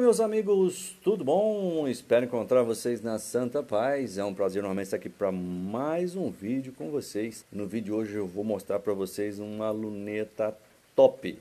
Oi, meus amigos, tudo bom? Espero encontrar vocês na Santa Paz. É um prazer novamente estar aqui para mais um vídeo com vocês. No vídeo de hoje eu vou mostrar para vocês uma luneta top.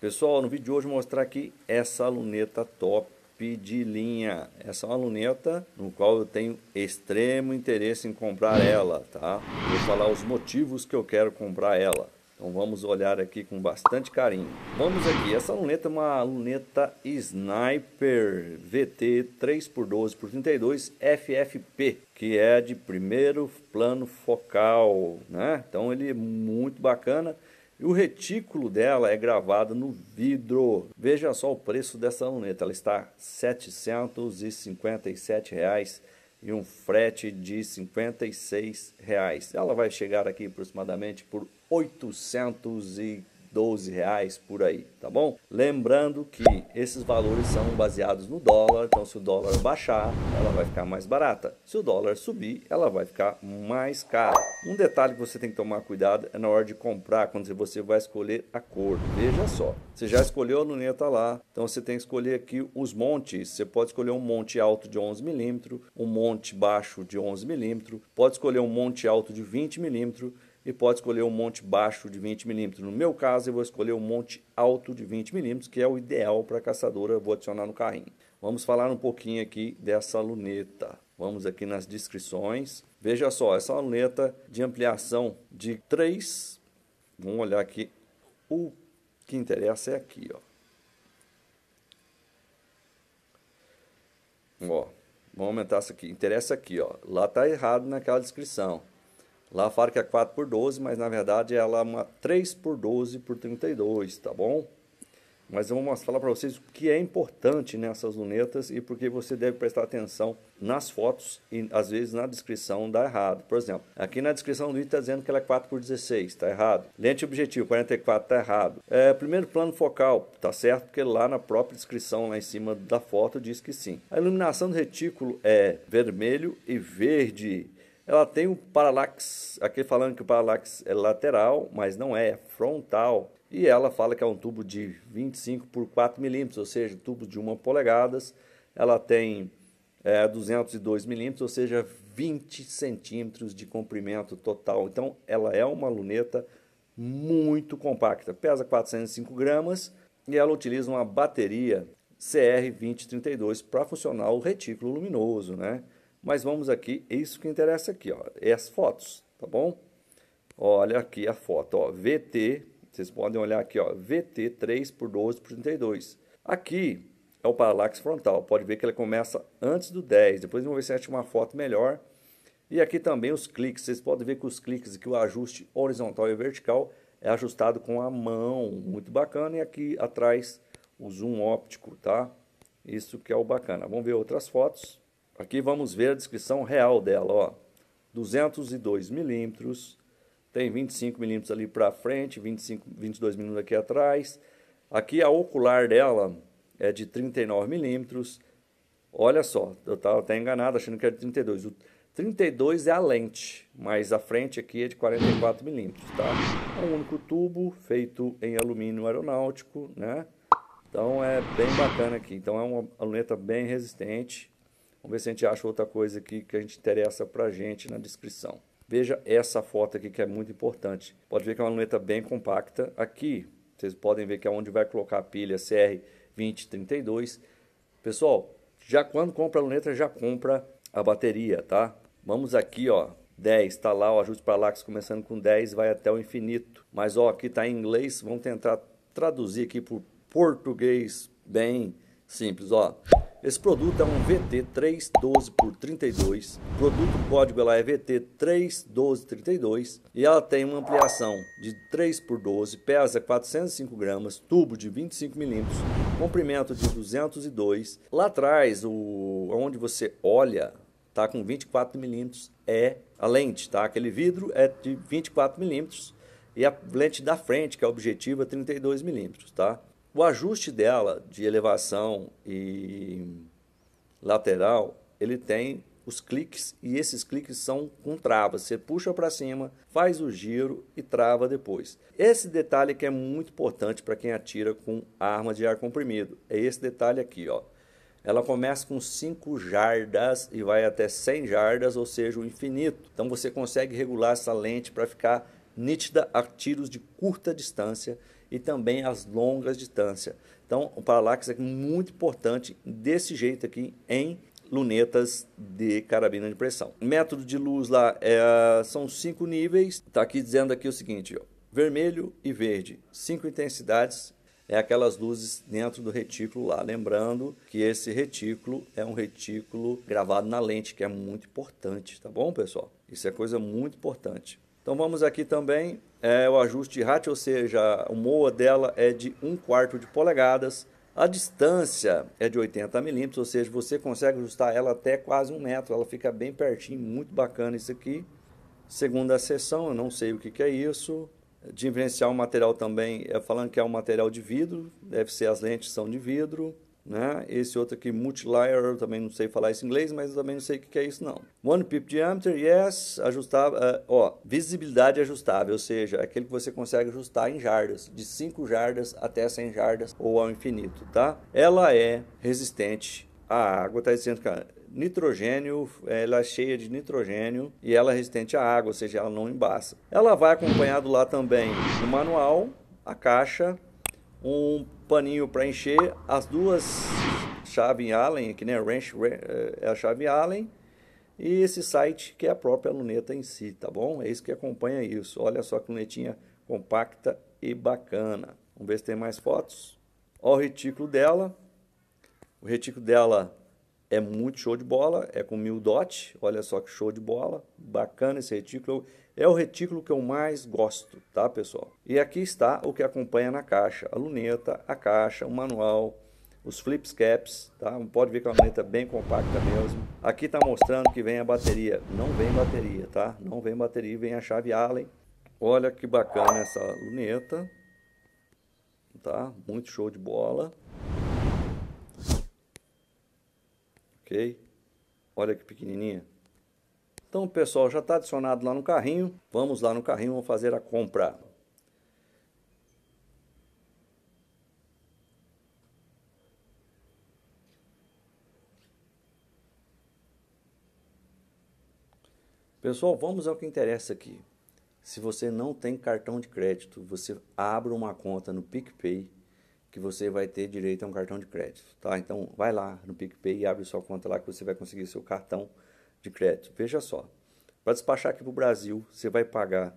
Pessoal, no vídeo de hoje eu vou mostrar aqui essa luneta top de linha. Essa é uma luneta no qual eu tenho extremo interesse em comprar ela, tá? Vou falar os motivos que eu quero comprar ela. Então vamos olhar aqui com bastante carinho. Vamos aqui, essa luneta é uma luneta Sniper VT 3x12x32 FFP, que é de primeiro plano focal, né? Então ele é muito bacana. E o retículo dela é gravado no vidro. Veja só o preço dessa luneta, ela está R$ 757,00. reais e um frete de R$ 56. Reais. Ela vai chegar aqui aproximadamente por R$ 840 12 reais por aí, tá bom? Lembrando que esses valores são baseados no dólar, então se o dólar baixar, ela vai ficar mais barata. Se o dólar subir, ela vai ficar mais cara. Um detalhe que você tem que tomar cuidado é na hora de comprar, quando você vai escolher a cor. Veja só, você já escolheu a luneta tá lá, então você tem que escolher aqui os montes. Você pode escolher um monte alto de 11 milímetros, um monte baixo de 11 milímetros, pode escolher um monte alto de 20 milímetros, e pode escolher um monte baixo de 20 milímetros. No meu caso, eu vou escolher um monte alto de 20 milímetros, que é o ideal para caçadora, eu vou adicionar no carrinho. Vamos falar um pouquinho aqui dessa luneta. Vamos aqui nas descrições. Veja só, essa luneta de ampliação de 3, vamos olhar aqui, o que interessa é aqui, ó. Ó, vamos aumentar isso aqui. Interessa aqui, ó. Lá tá errado naquela descrição. Lá fala que é 4 por 12, mas na verdade ela é uma 3 por 12 por 32, tá bom? Mas eu vou falar para vocês o que é importante nessas lunetas e porque você deve prestar atenção nas fotos e às vezes na descrição dá errado. Por exemplo, aqui na descrição do vídeo está dizendo que ela é 4 por 16, está errado. Lente objetivo 44 está errado. É, primeiro plano focal, tá certo, porque lá na própria descrição lá em cima da foto diz que sim. A iluminação do retículo é vermelho e verde. Ela tem o paralax, aquele falando que o paralax é lateral, mas não é, é frontal. E ela fala que é um tubo de 25 por 4 milímetros, ou seja, tubo de 1 polegadas. Ela tem é, 202 milímetros, ou seja, 20 centímetros de comprimento total. Então, ela é uma luneta muito compacta. Pesa 405 gramas e ela utiliza uma bateria CR2032 para funcionar o retículo luminoso, né? Mas vamos aqui, é isso que interessa aqui, ó, é as fotos, tá bom? Olha aqui a foto, ó, VT, vocês podem olhar aqui, ó, VT 3 por 12 por 32. Aqui é o paralaxe frontal, pode ver que ela começa antes do 10, depois vamos ver se acha uma foto melhor. E aqui também os cliques, vocês podem ver que os cliques aqui, o ajuste horizontal e vertical é ajustado com a mão, muito bacana. E aqui atrás o zoom óptico, tá? Isso que é o bacana. Vamos ver outras fotos. Aqui vamos ver a descrição real dela, ó. 202 milímetros, tem 25 milímetros ali para frente, 25, 22 milímetros aqui atrás. Aqui a ocular dela é de 39 milímetros. Olha só, eu estava até enganado achando que era de 32. O 32 é a lente, mas a frente aqui é de 44 milímetros, tá? É um único tubo feito em alumínio aeronáutico, né? Então é bem bacana aqui. Então é uma luneta bem resistente. Vamos ver se a gente acha outra coisa aqui que a gente interessa para a gente na descrição. Veja essa foto aqui que é muito importante. Pode ver que é uma luneta bem compacta. Aqui, vocês podem ver que é onde vai colocar a pilha CR2032. Pessoal, já quando compra a luneta, já compra a bateria, tá? Vamos aqui, ó. 10, tá lá o ajuste para lápis começando com 10, vai até o infinito. Mas, ó, aqui tá em inglês, vamos tentar traduzir aqui por português bem simples, ó. Esse produto é um VT312 por 32. O produto código ela é VT31232 e ela tem uma ampliação de 3 por 12, pesa 405 gramas, tubo de 25 milímetros, comprimento de 202. Lá atrás, o onde você olha, tá com 24 milímetros é a lente, tá? Aquele vidro é de 24 milímetros e a lente da frente, que é objetiva, 32 milímetros, tá? O ajuste dela de elevação e lateral, ele tem os cliques e esses cliques são com travas. Você puxa para cima, faz o giro e trava depois. Esse detalhe que é muito importante para quem atira com arma de ar comprimido. É esse detalhe aqui, ó. Ela começa com 5 jardas e vai até 100 jardas, ou seja, o infinito. Então você consegue regular essa lente para ficar nítida a tiros de curta distância e também as longas distâncias. Então, o paralaxe é muito importante desse jeito aqui em lunetas de carabina de pressão. Método de luz lá é, são cinco níveis. Está aqui dizendo aqui o seguinte, ó, vermelho e verde, cinco intensidades. É aquelas luzes dentro do retículo lá. Lembrando que esse retículo é um retículo gravado na lente, que é muito importante, tá bom, pessoal? Isso é coisa muito importante. Então vamos aqui também é o ajuste hatch, ou seja, o MOA dela é de 1 quarto de polegadas, a distância é de 80 milímetros, ou seja, você consegue ajustar ela até quase um metro, ela fica bem pertinho, muito bacana isso aqui. Segunda seção, eu não sei o que, que é isso. Diferenciar o material também, é falando que é um material de vidro, deve ser as lentes são de vidro. Né? Esse outro aqui, multilier, também não sei falar esse inglês, mas também não sei o que é isso não. One pip diameter, yes, ajustável, uh, ó, visibilidade ajustável, ou seja, aquele que você consegue ajustar em jardas, de 5 jardas até 100 jardas ou ao infinito, tá? Ela é resistente à água, tá dizendo que nitrogênio, ela é cheia de nitrogênio e ela é resistente à água, ou seja, ela não embaça. Ela vai acompanhado lá também o manual, a caixa, um paninho para encher, as duas chaves Allen, que nem a é a chave Allen, e esse site que é a própria luneta em si, tá bom? É isso que acompanha isso. Olha só que lunetinha compacta e bacana. Vamos ver se tem mais fotos. Olha o retículo dela. O retículo dela é muito show de bola, é com mil dot. Olha só que show de bola. Bacana esse retículo. É o retículo que eu mais gosto, tá, pessoal? E aqui está o que acompanha na caixa. A luneta, a caixa, o manual, os flip caps, tá? Pode ver que é a luneta é bem compacta mesmo. Aqui está mostrando que vem a bateria. Não vem bateria, tá? Não vem bateria, vem a chave Allen. Olha que bacana essa luneta, tá? Muito show de bola. Ok? Olha que pequenininha. Então pessoal já está adicionado lá no carrinho. Vamos lá no carrinho, vamos fazer a compra. Pessoal, vamos ao que interessa aqui. Se você não tem cartão de crédito, você abra uma conta no PicPay que você vai ter direito a um cartão de crédito, tá? Então vai lá no PicPay e abre sua conta lá que você vai conseguir seu cartão de crédito. Veja só, para despachar aqui para o Brasil, você vai pagar R$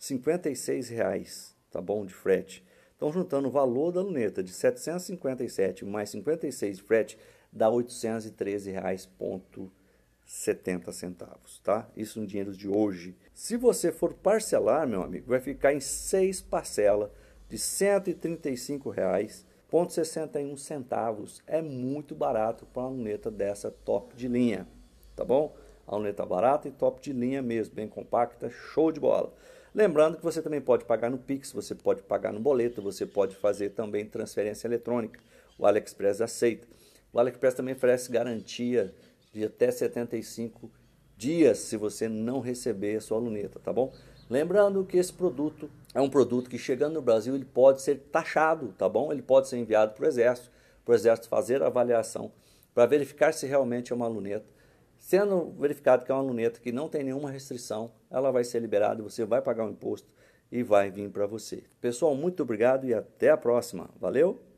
56,00, tá bom, de frete. Então, juntando o valor da luneta de 757 mais 56 de frete, dá R$ 813,70, tá? Isso no dinheiro de hoje. Se você for parcelar, meu amigo, vai ficar em seis parcelas de R$ 135,61. É muito barato para uma luneta dessa top de linha tá bom? A luneta barata e top de linha mesmo, bem compacta, show de bola. Lembrando que você também pode pagar no Pix, você pode pagar no boleto, você pode fazer também transferência eletrônica. O AliExpress aceita. O AliExpress também oferece garantia de até 75 dias se você não receber a sua luneta, tá bom? Lembrando que esse produto é um produto que chegando no Brasil ele pode ser taxado, tá bom? Ele pode ser enviado para o Exército, para o Exército fazer a avaliação para verificar se realmente é uma luneta Sendo verificado que é uma luneta que não tem nenhuma restrição, ela vai ser liberada, você vai pagar o imposto e vai vir para você. Pessoal, muito obrigado e até a próxima. Valeu!